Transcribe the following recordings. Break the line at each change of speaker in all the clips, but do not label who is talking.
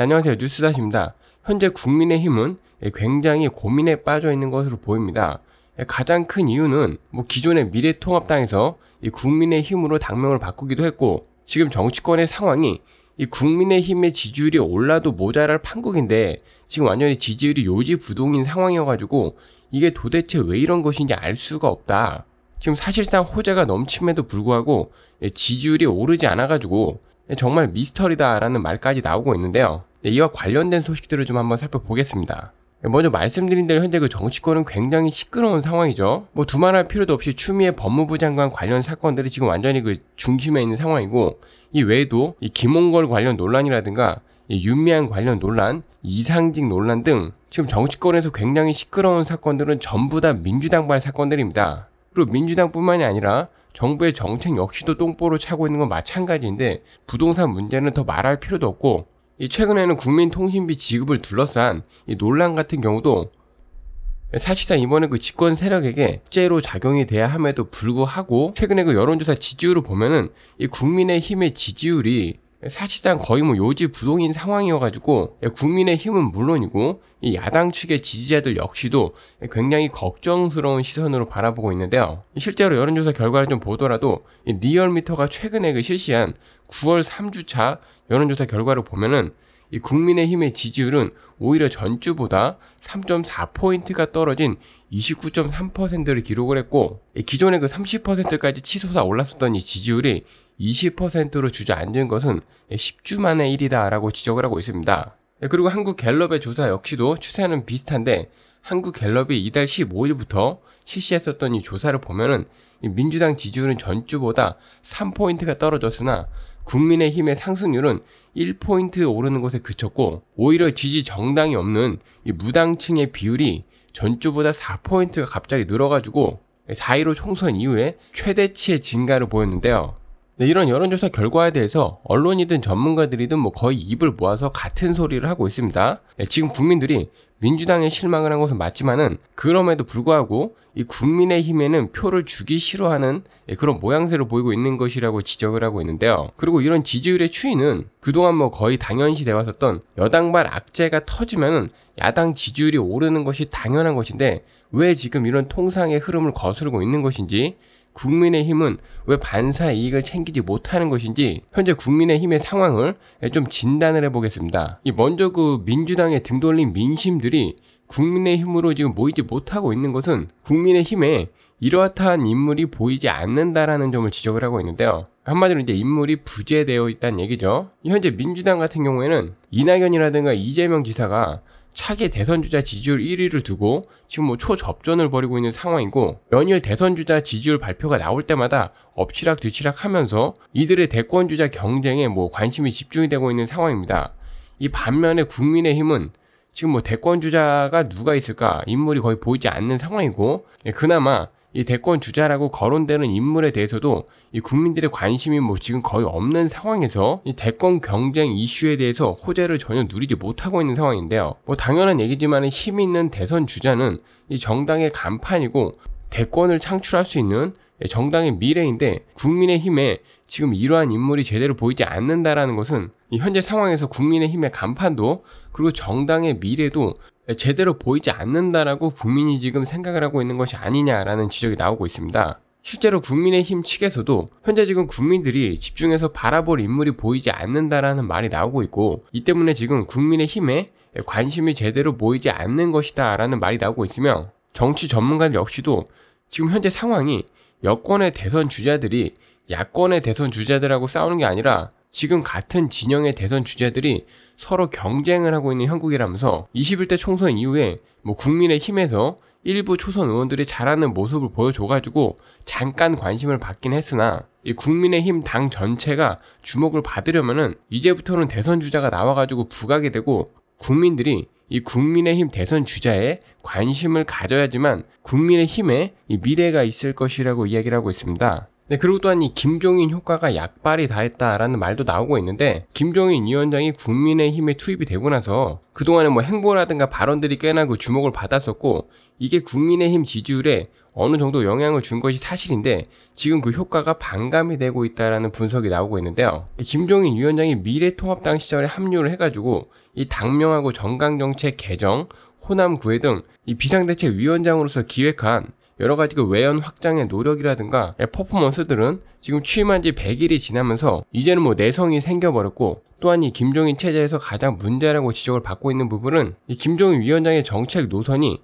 네, 안녕하세요. 뉴스다시입니다. 현재 국민의힘은 예, 굉장히 고민에 빠져 있는 것으로 보입니다. 예, 가장 큰 이유는 뭐 기존의 미래통합당에서 국민의힘으로 당명을 바꾸기도 했고 지금 정치권의 상황이 이 국민의힘의 지지율이 올라도 모자랄 판국인데 지금 완전히 지지율이 요지부동인 상황이어가지고 이게 도대체 왜 이런 것인지 알 수가 없다. 지금 사실상 호재가 넘침에도 불구하고 예, 지지율이 오르지 않아가지고 정말 미스터리다라는 말까지 나오고 있는데요. 네, 이와 관련된 소식들을 좀 한번 살펴보겠습니다. 먼저 말씀드린 대로 현재 그 정치권은 굉장히 시끄러운 상황이죠. 뭐 두말할 필요도 없이 추미애 법무부 장관 관련 사건들이 지금 완전히 그 중심에 있는 상황이고 이 외에도 이 김홍걸 관련 논란이라든가 이 윤미향 관련 논란, 이상직 논란 등 지금 정치권에서 굉장히 시끄러운 사건들은 전부 다 민주당발 사건들입니다. 그리고 민주당뿐만이 아니라 정부의 정책 역시도 똥보로 차고 있는 건 마찬가지인데 부동산 문제는 더 말할 필요도 없고 이 최근에는 국민통신비 지급을 둘러싼 이 논란 같은 경우도 사실상 이번에 그 집권 세력에게 제로 작용이 돼야 함에도 불구하고 최근에 그 여론조사 지지율을 보면은 이 국민의힘의 지지율이 사실상 거의 뭐 요지부동인 상황이어가지고 국민의힘은 물론이고 이 야당 측의 지지자들 역시도 굉장히 걱정스러운 시선으로 바라보고 있는데요. 실제로 여론조사 결과를 좀 보더라도 리얼미터가 최근에 그 실시한 9월 3주차 여론조사 결과를 보면은 이 국민의힘의 지지율은 오히려 전주보다 3.4포인트가 떨어진 29.3%를 기록을 했고 기존의 그 30%까지 치솟아 올랐었던 이 지지율이 20%로 주저앉은 것은 10주 만에 일이다라고 지적을 하고 있습니다. 예, 그리고 한국 갤럽의 조사 역시도 추세는 비슷한데 한국 갤럽이 이달 15일부터 실시했었던 이 조사를 보면은 민주당 지지율은 전주보다 3포인트가 떨어졌으나 국민의힘의 상승률은 1포인트 오르는 것에 그쳤고 오히려 지지 정당이 없는 무당층의 비율이 전주보다 4포인트가 갑자기 늘어가지고 4.15 총선 이후에 최대치의 증가를 보였는데요. 네, 이런 여론조사 결과에 대해서 언론이든 전문가들이든 뭐 거의 입을 모아서 같은 소리를 하고 있습니다. 네, 지금 국민들이 민주당의 실망을 한 것은 맞지만은 그럼에도 불구하고 이 국민의힘에는 표를 주기 싫어하는 예, 그런 모양새를 보이고 있는 것이라고 지적을 하고 있는데요. 그리고 이런 지지율의 추이는 그동안 뭐 거의 당연시 돼 왔었던 여당발 악재가 터지면은 야당 지지율이 오르는 것이 당연한 것인데 왜 지금 이런 통상의 흐름을 거스르고 있는 것인지 국민의힘은 왜 반사 이익을 챙기지 못하는 것인지 현재 국민의힘의 상황을 좀 진단을 해보겠습니다. 먼저 그 민주당에 등돌린 민심들이 국민의힘으로 지금 모이지 못하고 있는 것은 국민의힘에 이러한 인물이 보이지 않는다라는 점을 지적을 하고 있는데요. 한마디로 이제 인물이 부재되어 있다는 얘기죠. 현재 민주당 같은 경우에는 이낙연이라든가 이재명 지사가 차기 대선 주자 지지율 1위를 두고 지금 뭐 초접전을 벌이고 있는 상황이고 연일 대선 주자 지지율 발표가 나올 때마다 엎치락 뒤치락 하면서 이들의 대권 주자 경쟁에 뭐 관심이 집중이 되고 있는 상황입니다. 이 반면에 국민의힘은 지금 뭐 대권 주자가 누가 있을까 인물이 거의 보이지 않는 상황이고 예, 그나마 이 대권 주자라고 거론되는 인물에 대해서도 이 국민들의 관심이 뭐 지금 거의 없는 상황에서 이 대권 경쟁 이슈에 대해서 호재를 전혀 누리지 못하고 있는 상황인데요. 뭐 당연한 얘기지만 힘 있는 대선 주자는 이 정당의 간판이고 대권을 창출할 수 있는 예, 정당의 미래인데 국민의힘에 지금 이러한 인물이 제대로 보이지 않는다라는 것은 현재 상황에서 국민의힘의 간판도 그리고 정당의 미래도 제대로 보이지 않는다라고 국민이 지금 생각을 하고 있는 것이 아니냐라는 지적이 나오고 있습니다. 실제로 국민의힘 측에서도 현재 지금 국민들이 집중해서 바라볼 인물이 보이지 않는다라는 말이 나오고 있고 이 때문에 지금 국민의힘에 관심이 제대로 보이지 않는 것이다 라는 말이 나오고 있으며 정치 전문가들 역시도 지금 현재 상황이 여권의 대선 주자들이 야권의 대선 주자들하고 싸우는 게 아니라 지금 같은 진영의 대선 주자들이 서로 경쟁을 하고 있는 형국이라면서 21대 총선 이후에 뭐 국민의힘에서 일부 초선 의원들이 잘하는 모습을 보여줘가지고 잠깐 관심을 받긴 했으나 이 국민의힘 당 전체가 주목을 받으려면은 이제부터는 대선 주자가 나와가지고 부각이 되고 국민들이 이 국민의힘 대선 주자에 관심을 가져야지만 국민의힘에 미래가 있을 것이라고 이야기를 하고 있습니다. 네, 그리고 또한 이 김종인 효과가 약발이 다했다라는 말도 나오고 있는데 김종인 위원장이 국민의힘에 투입이 되고 나서 그동안에 뭐 행보라든가 발언들이 꽤나 그 주목을 받았었고 이게 국민의힘 지지율에 어느 정도 영향을 준 것이 사실인데 지금 그 효과가 반감이 되고 있다라는 분석이 나오고 있는데요. 김종인 위원장이 미래통합당 시절에 합류를 해가지고 이 당명하고 정강정책 개정, 호남 구회등 이 비상대책위원장으로서 기획한 여러 가지 그 외연 확장의 노력이라든가 퍼포먼스들은 지금 취임한 지 100일이 지나면서 이제는 뭐 내성이 생겨버렸고 또한 이 김종인 체제에서 가장 문제라고 지적을 받고 있는 부분은 이 김종인 위원장의 정책 노선이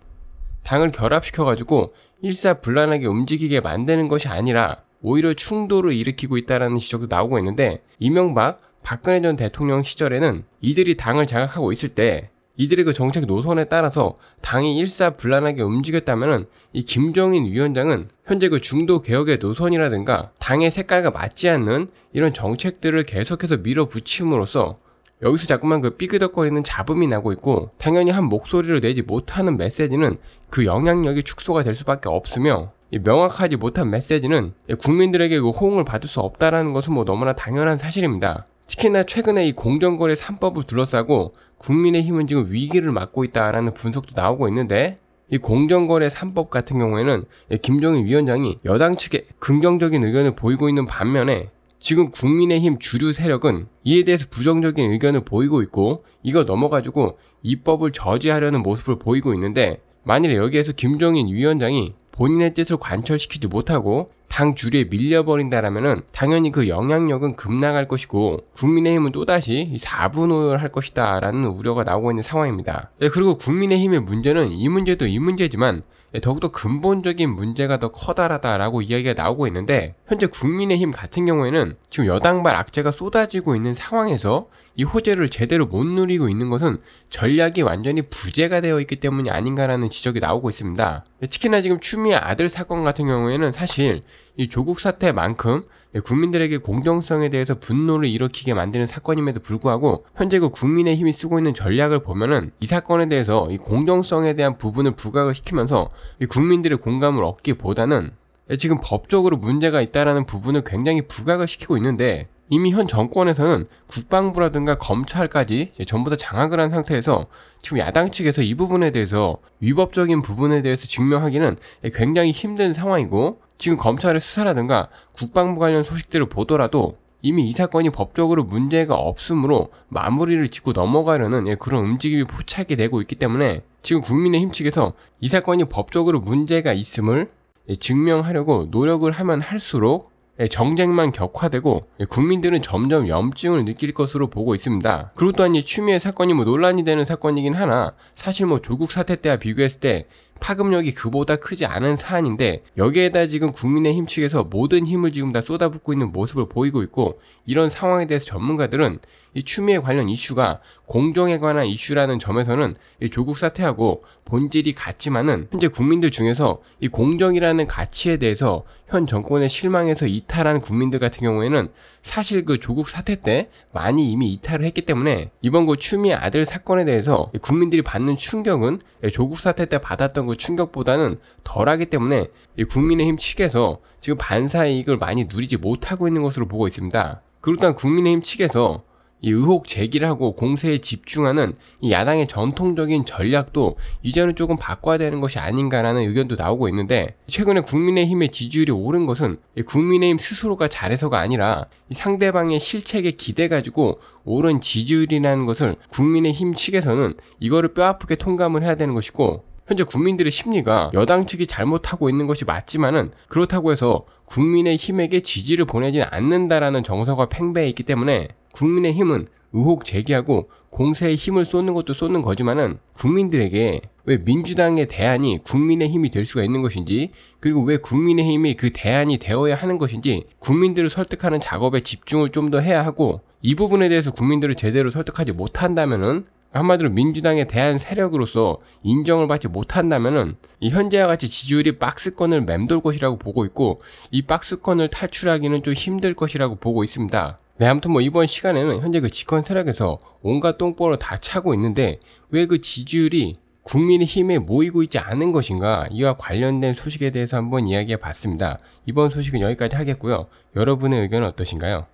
당을 결합시켜가지고 일사불란하게 움직이게 만드는 것이 아니라 오히려 충돌을 일으키고 있다라는 지적도 나오고 있는데 이명박 박근혜 전 대통령 시절에는 이들이 당을 장악하고 있을 때 이들의 그 정책 노선에 따라서 당이 일사불란하게 움직였다면 이 김정인 위원장은 현재 그 중도 개혁의 노선이라든가 당의 색깔과 맞지 않는 이런 정책들을 계속해서 밀어붙임으로써 여기서 자꾸만 그 삐그덕거리는 잡음이 나고 있고 당연히 한 목소리를 내지 못하는 메시지는 그 영향력이 축소가 될 수밖에 없으며 명확하지 못한 메시지는 국민들에게 그 호응을 받을 수 없다라는 것은 뭐 너무나 당연한 사실입니다. 특히나 최근에 이 공정거래 3법을 둘러싸고 국민의힘은 지금 위기를 맞고 있다라는 분석도 나오고 있는데 이 공정거래 3법 같은 경우에는 예, 김종인 위원장이 여당 측에 긍정적인 의견을 보이고 있는 반면에 지금 국민의힘 주류 세력은 이에 대해서 부정적인 의견을 보이고 있고 이걸 넘어가지고 입법을 저지하려는 모습을 보이고 있는데 만일 여기에서 김종인 위원장이 본인의 뜻을 관철시키지 못하고 당주류에 밀려버린다라면은 당연히 그 영향력은 급락할 것이고 국민의힘은 또다시 4분 5열할 것이다 라는 우려가 나오고 있는 상황입니다. 예, 그리고 국민의힘의 문제는 이 문제도 이 문제지만 예, 더욱더 근본적인 문제가 더 커다라다라고 이야기가 나오고 있는데 현재 국민의힘 같은 경우에는 지금 여당발 악재가 쏟아지고 있는 상황에서 이 호재를 제대로 못 누리고 있는 것은 전략이 완전히 부재가 되어 있기 때문이 아닌가라는 지적이 나오고 있습니다. 특히나 지금 추미애 아들 사건 같은 경우에는 사실 이 조국 사태만큼 국민들에게 공정성에 대해서 분노를 일으키게 만드는 사건임에도 불구하고 현재 그 국민의힘이 쓰고 있는 전략을 보면은 이 사건에 대해서 이 공정성에 대한 부분을 부각을 시키면서 국민들의 공감을 얻기보다는 지금 법적으로 문제가 있다라는 부분을 굉장히 부각을 시키고 있는데 이미 현 정권에서는 국방부라든가 검찰까지 전부 다 장악을 한 상태에서 지금 야당 측에서 이 부분에 대해서 위법적인 부분에 대해서 증명하기는 굉장히 힘든 상황이고 지금 검찰의 수사라든가 국방부 관련 소식들을 보더라도 이미 이 사건이 법적으로 문제가 없으므로 마무리를 짓고 넘어가려는 예, 그런 움직임이 포착이 되고 있기 때문에 지금 국민의힘 측에서 이 사건이 법적으로 문제가 있음을 예, 증명하려고 노력을 하면 할수록 예, 정쟁만 격화되고 국민들은 점점 염증을 느낄 것으로 보고 있습니다. 그리고 또한 이 추미애 사건이 뭐 논란이 되는 사건이긴 하나 사실 뭐 조국 사태 때와 비교했을 때 파급력이 그보다 크지 않은 사안인데 여기에다 지금 국민의힘 측에서 모든 힘을 지금 다 쏟아붓고 있는 모습을 보이고 있고 이런 상황에 대해서 전문가들은 이 추미애 관련 이슈가 공정에 관한 이슈라는 점에서는 이 조국 사태하고 본질이 같지만은 현재 국민들 중에서 이 공정이라는 가치에 대해서 현 정권의 실망에서 이탈한 국민들 같은 경우에는 사실 그 조국 사태 때 많이 이미 이탈을 했기 때문에 이번 그 추미애 아들 사건에 대해서 국민들이 받는 충격은 조국 사태 때 받았던 그 충격보다는 덜하기 때문에 국민의힘 측에서 지금 반사 이익을 많이 누리지 못하고 있는 것으로 보고 있습니다. 그렇다면 국민의힘 측에서 이 의혹 제기를 하고 공세에 집중하는 이 야당의 전통적인 전략도 이제는 조금 바꿔야 되는 것이 아닌가라는 의견도 나오고 있는데 최근에 국민의힘의 지지율이 오른 것은 국민의힘 스스로가 잘해서가 아니라 상대방의 실책에 기대 가지고 오른 지지율이라는 것을 국민의힘 측에서는 이거를 뼈아프게 통감을 해야 되는 것이고 현재 국민들의 심리가 여당 측이 잘못하고 있는 것이 맞지만은 그렇다고 해서 국민의 힘에게 지지를 보내진 않는다라는 정서가 팽배해 있기 때문에 국민의 힘은 의혹 제기하고 공세에 힘을 쏟는 것도 쏟는 거지만은 국민들에게 왜 민주당의 대안이 국민의 힘이 될 수가 있는 것인지 그리고 왜 국민의 힘이 그 대안이 되어야 하는 것인지 국민들을 설득하는 작업에 집중을 좀 더 해야 하고 이 부분에 대해서 국민들을 제대로 설득하지 못한다면은 한마디로 민주당에 대한 세력으로서 인정을 받지 못한다면은 이 현재와 같이 지지율이 박스권을 맴돌 것이라고 보고 있고 이 박스권을 탈출하기는 좀 힘들 것이라고 보고 있습니다. 네, 아무튼 뭐 이번 시간에는 현재 그 집권 세력에서 온갖 똥보로 다 차고 있는데 왜 그 지지율이 국민의 힘에 모이고 있지 않은 것인가 이와 관련된 소식에 대해서 한번 이야기해 봤습니다. 이번 소식은 여기까지 하겠고요. 여러분의 의견은 어떠신가요?